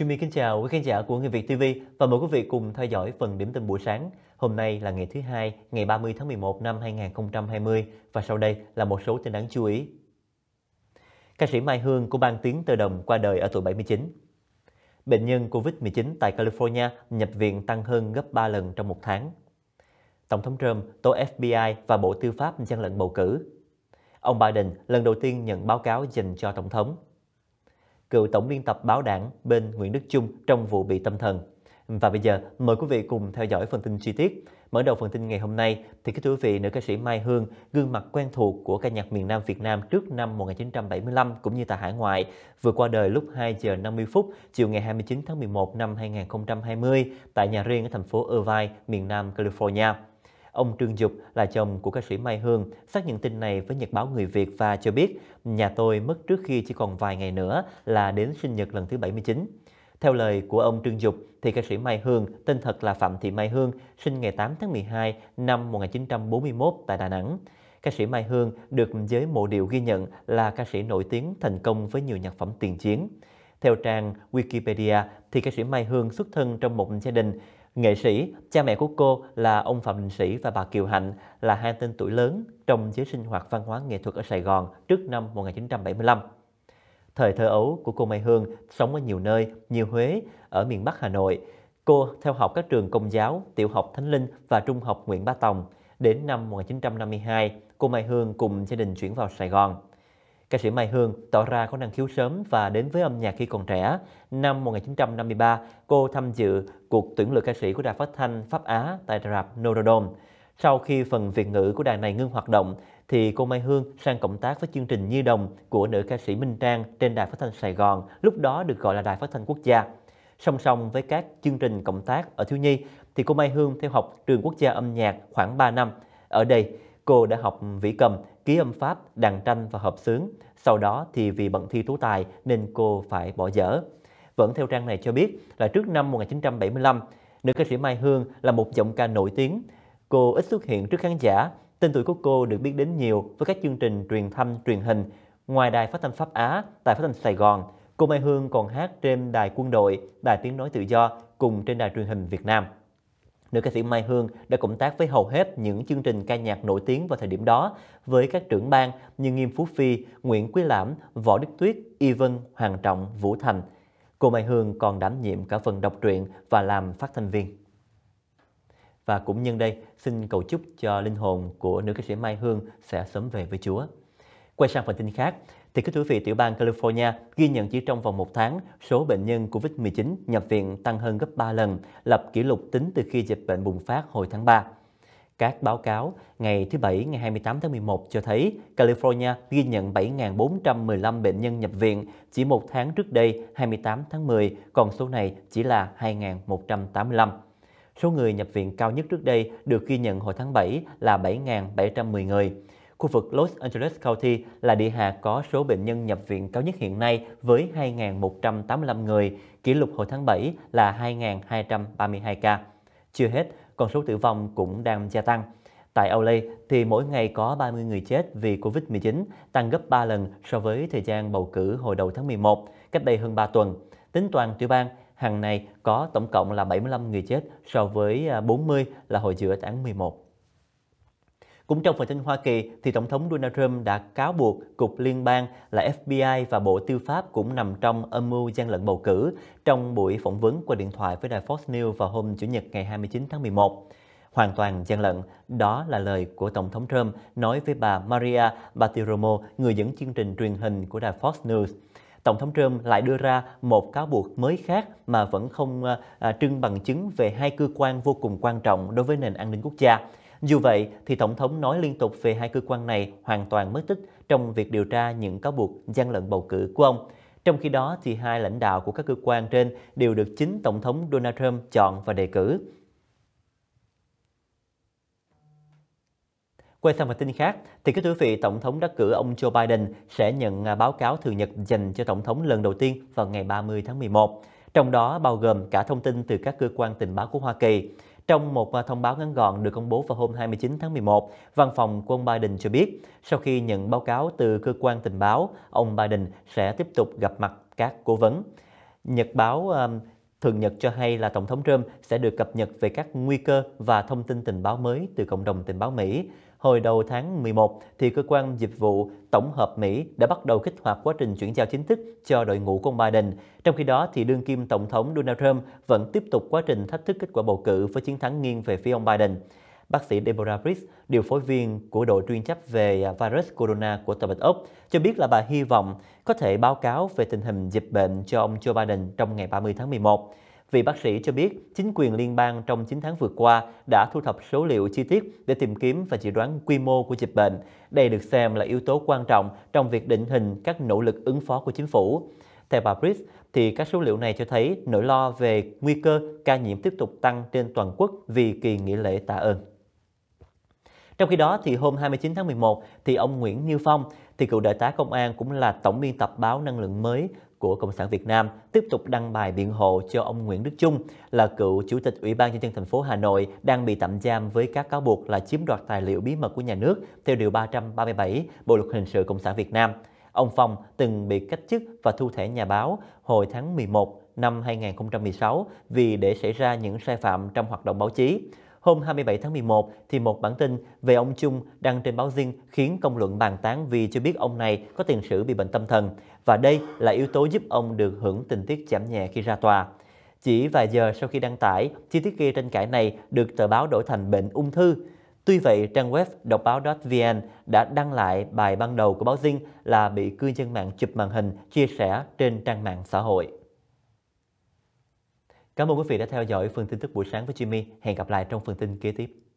Jimmy kính chào quý khán giả của Người Việt TV và mời quý vị cùng theo dõi phần điểm tin buổi sáng. Hôm nay là ngày thứ hai, ngày 30 tháng 11 năm 2020 và sau đây là một số tin đáng chú ý. Ca sĩ Mai Hương của ban tiếng tơ đồng qua đời ở tuổi 79. Bệnh nhân COVID-19 tại California nhập viện tăng hơn gấp 3 lần trong một tháng. Tổng thống Trump tố FBI và Bộ Tư pháp gian lận bầu cử. Ông Biden lần đầu tiên nhận báo cáo dành cho Tổng thống cựu tổng biên tập báo đảng bên Nguyễn Đức Chung trong vụ bị tâm thần. Và bây giờ mời quý vị cùng theo dõi phần tin chi tiết. Mở đầu phần tin ngày hôm nay thì kính thưa quý vị, nữ ca sĩ Mai Hương, gương mặt quen thuộc của ca nhạc miền Nam Việt Nam trước năm 1975 cũng như tại hải ngoại, vừa qua đời lúc 2 giờ 50 phút chiều ngày 29 tháng 11 năm 2020 tại nhà riêng ở thành phố Irvine, miền Nam California. Ông Trương Dục là chồng của ca sĩ Mai Hương xác nhận tin này với Nhật báo Người Việt và cho biết nhà tôi mất trước khi chỉ còn vài ngày nữa là đến sinh nhật lần thứ 79. Theo lời của ông Trương Dục, thì ca sĩ Mai Hương, tên thật là Phạm Thị Mai Hương, sinh ngày 8 tháng 12 năm 1941 tại Đà Nẵng. Ca sĩ Mai Hương được giới mộ điệu ghi nhận là ca sĩ nổi tiếng thành công với nhiều nhạc phẩm tiền chiến. Theo trang Wikipedia, thì ca sĩ Mai Hương xuất thân trong một gia đình Nghệ sĩ, cha mẹ của cô là ông Phạm Đình Sĩ và bà Kiều Hạnh là hai tên tuổi lớn trong giới sinh hoạt văn hóa nghệ thuật ở Sài Gòn trước năm 1975. Thời thơ ấu của cô Mai Hương sống ở nhiều nơi, nhiều Huế, ở miền Bắc Hà Nội. Cô theo học các trường công giáo, tiểu học Thánh Linh và trung học Nguyễn Bá Tòng. Đến năm 1952, cô Mai Hương cùng gia đình chuyển vào Sài Gòn. Ca sĩ Mai Hương tỏ ra có năng khiếu sớm và đến với âm nhạc khi còn trẻ. Năm 1953, cô tham dự cuộc tuyển lựa ca sĩ của đài phát thanh Pháp Á tại rạp Norodom. Sau khi phần Việt ngữ của đài này ngưng hoạt động, thì cô Mai Hương sang cộng tác với chương trình Nhi Đồng của nữ ca sĩ Minh Trang trên đài phát thanh Sài Gòn, lúc đó được gọi là đài phát thanh quốc gia. Song song với các chương trình cộng tác ở Thiếu Nhi, thì cô Mai Hương theo học trường quốc gia âm nhạc khoảng 3 năm. Ở đây, Cô đã học vĩ cầm, ký âm pháp, đàn tranh và hợp xướng. Sau đó thì vì bận thi tú tài nên cô phải bỏ dở. Vẫn theo trang này cho biết là trước năm 1975, nữ ca sĩ Mai Hương là một giọng ca nổi tiếng. Cô ít xuất hiện trước khán giả, tên tuổi của cô được biết đến nhiều với các chương trình truyền thanh, truyền hình. Ngoài đài phát thanh Pháp Á, đài phát thanh Sài Gòn, cô Mai Hương còn hát trên đài quân đội, đài tiếng nói tự do cùng trên đài truyền hình Việt Nam. Nữ ca sĩ Mai Hương đã cộng tác với hầu hết những chương trình ca nhạc nổi tiếng vào thời điểm đó với các trưởng ban như Nghiêm Phú Phi, Nguyễn Quý Lãm, Võ Đức Tuyết, Y Vân, Hoàng Trọng, Vũ Thành. Cô Mai Hương còn đảm nhiệm cả phần đọc truyện và làm phát thanh viên. Và cũng nhân đây, xin cầu chúc cho linh hồn của nữ ca sĩ Mai Hương sẽ sớm về với Chúa. Quay sang phần tin khác, thì các thưa vị, tiểu bang California ghi nhận chỉ trong vòng một tháng, số bệnh nhân COVID-19 nhập viện tăng hơn gấp 3 lần, lập kỷ lục tính từ khi dịch bệnh bùng phát hồi tháng 3. Các báo cáo ngày thứ Bảy ngày 28 tháng 11 cho thấy California ghi nhận 7.415 bệnh nhân nhập viện chỉ một tháng trước đây 28 tháng 10, còn số này chỉ là 2.185. Số người nhập viện cao nhất trước đây được ghi nhận hồi tháng 7 là 7.710 người. Khu vực Los Angeles County là địa hạt có số bệnh nhân nhập viện cao nhất hiện nay với 2.185 người, kỷ lục hồi tháng 7 là 2.232 ca. Chưa hết, con số tử vong cũng đang gia tăng. Tại LA thì mỗi ngày có 30 người chết vì Covid-19, tăng gấp 3 lần so với thời gian bầu cử hồi đầu tháng 11, cách đây hơn 3 tuần. Tính toàn tiểu bang, hàng này có tổng cộng là 75 người chết so với 40 à, là hồi giữa tháng 11. Cũng trong phần tin Hoa Kỳ, thì Tổng thống Donald Trump đã cáo buộc Cục Liên bang là FBI và Bộ Tư pháp cũng nằm trong âm mưu gian lận bầu cử trong buổi phỏng vấn qua điện thoại với đài Fox News vào hôm Chủ nhật ngày 29 tháng 11. Hoàn toàn gian lận, đó là lời của Tổng thống Trump nói với bà Maria Bartiromo, người dẫn chương trình truyền hình của đài Fox News. Tổng thống Trump lại đưa ra một cáo buộc mới khác mà vẫn không à, à, trưng bằng chứng về hai cơ quan vô cùng quan trọng đối với nền an ninh quốc gia – dù vậy, thì Tổng thống nói liên tục về hai cơ quan này hoàn toàn mất tích trong việc điều tra những cáo buộc gian lận bầu cử của ông. Trong khi đó, thì hai lãnh đạo của các cơ quan trên đều được chính Tổng thống Donald Trump chọn và đề cử. Quay sang một tin khác, thì các quý vị, Tổng thống đắc cử ông Joe Biden sẽ nhận à, báo cáo thường nhật dành cho Tổng thống lần đầu tiên vào ngày 30 tháng 11, trong đó bao gồm cả thông tin từ các cơ quan tình báo của Hoa Kỳ. Trong một à, thông báo ngắn gọn được công bố vào hôm 29 tháng 11, văn phòng của ông Biden cho biết sau khi nhận báo cáo từ cơ quan tình báo, ông Biden sẽ tiếp tục gặp mặt các cố vấn. Nhật báo Thường Nhật cho hay là Tổng thống Trump sẽ được cập nhật về các nguy cơ và thông tin tình báo mới từ cộng đồng tình báo Mỹ hồi đầu tháng 11 thì cơ quan dịch vụ tổng hợp Mỹ đã bắt đầu kích hoạt quá trình chuyển giao chính thức cho đội ngũ của ông Biden. Trong khi đó thì đương kim tổng thống Donald Trump vẫn tiếp tục quá trình thách thức kết quả bầu cử với chiến thắng nghiêng về phía ông Biden. Bác sĩ Deborah Briggs, điều phối viên của đội chuyên trách về à, virus corona của Tòa Bạch Ốc, cho biết là bà hy vọng có thể báo cáo về tình hình dịch bệnh cho ông Joe Biden trong ngày 30 tháng 11. Vị bác sĩ cho biết, chính quyền liên bang trong 9 tháng vừa qua đã thu thập số liệu chi tiết để tìm kiếm và dự đoán quy mô của dịch bệnh. Đây được xem là yếu tố quan trọng trong việc định hình các nỗ lực ứng phó của chính phủ. Theo bà Brice, thì các số liệu này cho thấy nỗi lo về nguy cơ ca nhiễm tiếp tục tăng trên toàn quốc vì kỳ nghỉ lễ tạ ơn. Trong khi đó, thì hôm 29 tháng 11, thì ông Nguyễn Như Phong, thì cựu đại tá công an cũng là tổng biên tập báo năng lượng mới của Cộng sản Việt Nam tiếp tục đăng bài biện hộ cho ông Nguyễn Đức Trung là cựu chủ tịch Ủy ban nhân dân thành phố Hà Nội đang bị tạm giam với các cáo buộc là chiếm đoạt tài liệu bí mật của nhà nước theo điều 337 Bộ luật hình sự Cộng sản Việt Nam. Ông Phong từng bị cách chức và thu thẻ nhà báo hồi tháng 11 năm 2016 vì để xảy ra những sai phạm trong hoạt động báo chí. Hôm 27 tháng 11, thì một bản tin về ông Chung đăng trên báo riêng khiến công luận bàn tán vì chưa biết ông này có tiền sử bị bệnh tâm thần. Và đây là yếu tố giúp ông được hưởng tình tiết giảm nhẹ khi ra tòa. Chỉ vài giờ sau khi đăng tải, chi tiết kia tranh cãi này được tờ báo đổi thành bệnh ung thư. Tuy vậy, trang web đọc báo.vn đã đăng lại bài ban đầu của báo Dinh là bị cư dân mạng chụp màn hình chia sẻ trên trang mạng xã hội. Cảm ơn quý vị đã theo dõi phần tin tức buổi sáng với Jimmy. Hẹn gặp lại trong phần tin kế tiếp.